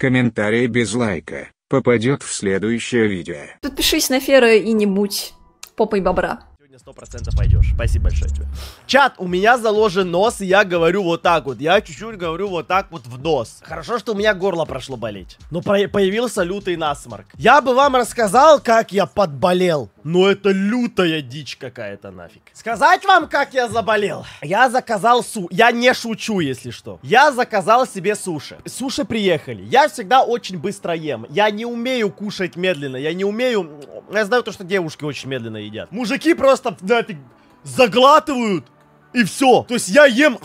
комментарий без лайка попадет в следующее видео. Подпишись на Фера и не будь попой бобра. Сегодня сто процентов пойдешь. Спасибо большое тебе. Чат, у меня заложен нос, и я говорю вот так вот. Я чуть-чуть говорю вот так вот в нос. Хорошо, что у меня горло прошло болеть. Но про появился лютый насморк. Я бы вам рассказал, как я подболел. Но ну, это лютая дичь какая-то нафиг. Сказать вам, как я заболел? Я заказал су... Я не шучу, если что. Я заказал себе суши. Суши приехали. Я всегда очень быстро ем. Я не умею кушать медленно. Я не умею... Я знаю то, что девушки очень медленно едят. Мужики просто знаете, заглатывают и все. То есть я ем,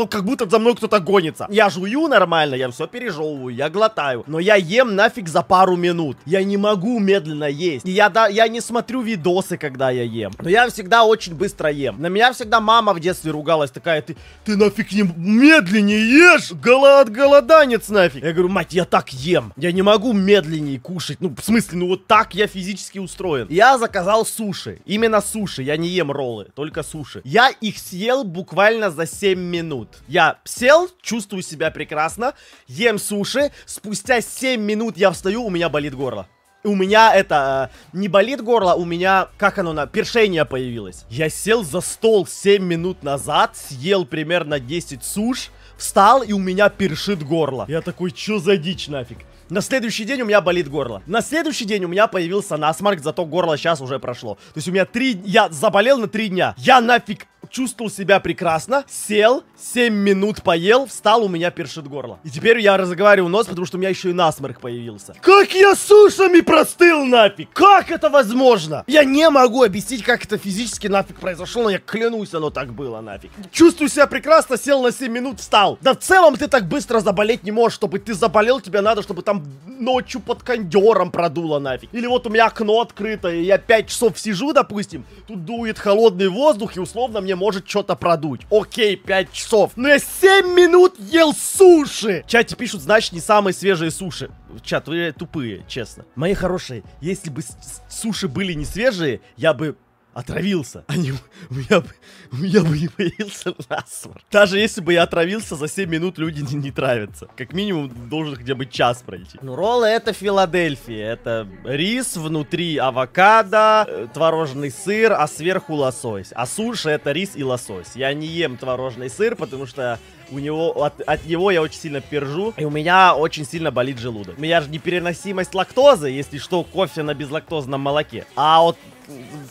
а, как будто за мной кто-то гонится. Я жую нормально, я все пережевываю, я глотаю. Но я ем нафиг за пару минут. Я не могу медленно есть. И я, да, я не смотрю видосы, когда я ем. Но я всегда очень быстро ем. На меня всегда мама в детстве ругалась такая, ты, ты нафиг не медленнее ешь. Голод, голоданец нафиг. Я говорю, мать, я так ем. Я не могу медленнее кушать. Ну, в смысле, ну вот так я физически устроен. Я заказал суши. Именно суши. Я не ем роллы, только суши суши. Я их съел буквально за 7 минут. Я сел, чувствую себя прекрасно, ем суши, спустя 7 минут я встаю, у меня болит горло у меня это э, не болит горло, у меня, как оно, на першение появилось. Я сел за стол 7 минут назад, съел примерно 10 суш, встал и у меня першит горло. Я такой, чё за дичь нафиг? На следующий день у меня болит горло. На следующий день у меня появился насморк, зато горло сейчас уже прошло. То есть у меня три... Я заболел на три дня. Я нафиг чувствовал себя прекрасно, сел, 7 минут поел, встал, у меня першит горло. И теперь я разговариваю нос, потому что у меня еще и насморк появился. Как я сушами простыл нафиг? Как это возможно? Я не могу объяснить, как это физически нафиг произошло, но я клянусь, оно так было нафиг. Чувствую себя прекрасно, сел на 7 минут, встал. Да в целом ты так быстро заболеть не можешь, чтобы ты заболел, тебе надо, чтобы там ночью под кондером продуло нафиг. Или вот у меня окно открыто, и я 5 часов сижу, допустим, тут дует холодный воздух, и условно мне может что-то продуть. Окей, 5 часов. Но я 7 минут ел суши. В чате пишут, значит, не самые свежие суши. Чат, вы тупые, честно. Мои хорошие, если бы суши были не свежие, я бы отравился. А не, у, меня, у меня бы не появился насморк. Даже если бы я отравился, за 7 минут люди не, не травятся. Как минимум должен хотя бы час пройти. Ну, роллы это Филадельфия. Это рис, внутри авокадо, э, творожный сыр, а сверху лосось. А суши это рис и лосось. Я не ем творожный сыр, потому что у него, от, от него я очень сильно пержу, и у меня очень сильно болит желудок. У меня же непереносимость лактозы, если что, кофе на безлактозном молоке. А вот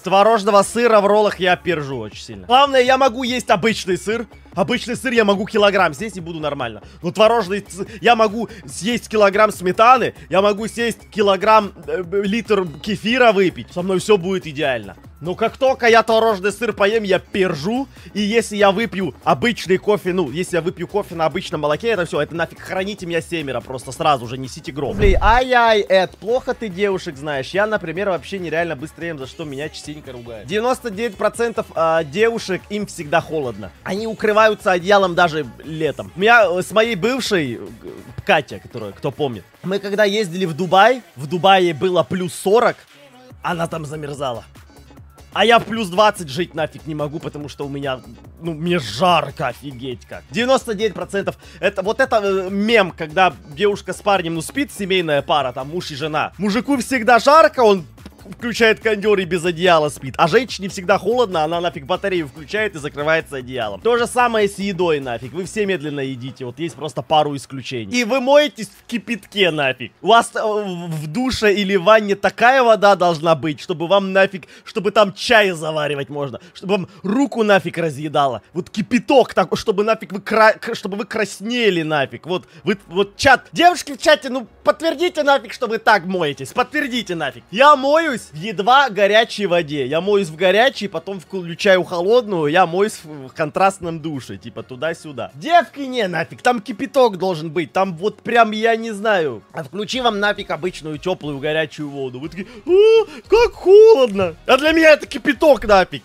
творожного сыра в роллах я пержу очень сильно. Главное, я могу есть обычный сыр. Обычный сыр я могу килограмм съесть и буду нормально. Но творожный я могу съесть килограмм сметаны, я могу съесть килограмм, э, литр кефира выпить. Со мной все будет идеально. Но как только я творожный сыр поем, я пержу. И если я выпью обычный кофе, ну, если я выпью кофе на обычном молоке, это все, это нафиг храните меня семеро, просто сразу же несите гроб. Блин, ай ай Эд, плохо ты девушек знаешь. Я, например, вообще нереально быстрее, за что меня частенько ругают. 99% э, а, девушек, им всегда холодно. Они укрывают накрываются одеялом даже летом. У меня э, с моей бывшей, э, Катя, которая, кто помнит, мы когда ездили в Дубай, в Дубае было плюс 40, она там замерзала. А я в плюс 20 жить нафиг не могу, потому что у меня, ну, мне жарко, офигеть как. 99% это вот это э, мем, когда девушка с парнем, ну, спит, семейная пара, там, муж и жена. Мужику всегда жарко, он включает кондер и без одеяла спит. А женщине всегда холодно, она нафиг батарею включает и закрывается одеялом. То же самое с едой нафиг. Вы все медленно едите. Вот есть просто пару исключений. И вы моетесь в кипятке нафиг. У вас э, в душе или в ванне такая вода должна быть, чтобы вам нафиг, чтобы там чай заваривать можно, чтобы вам руку нафиг разъедала. Вот кипяток такой, чтобы нафиг вы, кра... чтобы вы краснели нафиг. Вот, вы, вот чат. Девушки в чате, ну подтвердите нафиг, что вы так моетесь. Подтвердите нафиг. Я мою моюсь в едва горячей воде. Я моюсь в горячей, потом включаю холодную, я моюсь в контрастном душе, типа туда-сюда. Девки, не, нафиг, там кипяток должен быть, там вот прям, я не знаю. А включи вам нафиг обычную теплую горячую воду. Вы такие, а, как холодно. А для меня это кипяток нафиг.